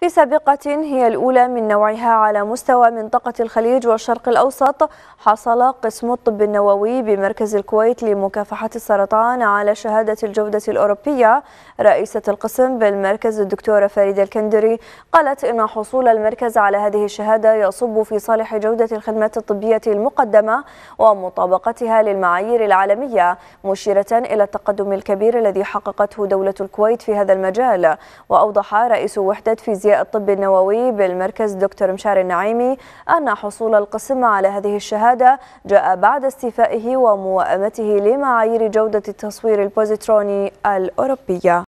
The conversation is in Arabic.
في سابقة هي الأولى من نوعها على مستوى منطقة الخليج والشرق الأوسط حصل قسم الطب النووي بمركز الكويت لمكافحة السرطان على شهادة الجودة الأوروبية رئيسة القسم بالمركز الدكتورة فريدة الكندري قالت إن حصول المركز على هذه الشهادة يصب في صالح جودة الخدمات الطبية المقدمة ومطابقتها للمعايير العالمية مشيرة إلى التقدم الكبير الذي حققته دولة الكويت في هذا المجال وأوضح رئيس وحدة فيزياء استشفاء الطب النووي بالمركز دكتور مشاري النعيمي أن حصول القسم على هذه الشهادة جاء بعد استيفائه وموائمته لمعايير جودة التصوير البوزيتروني الأوروبية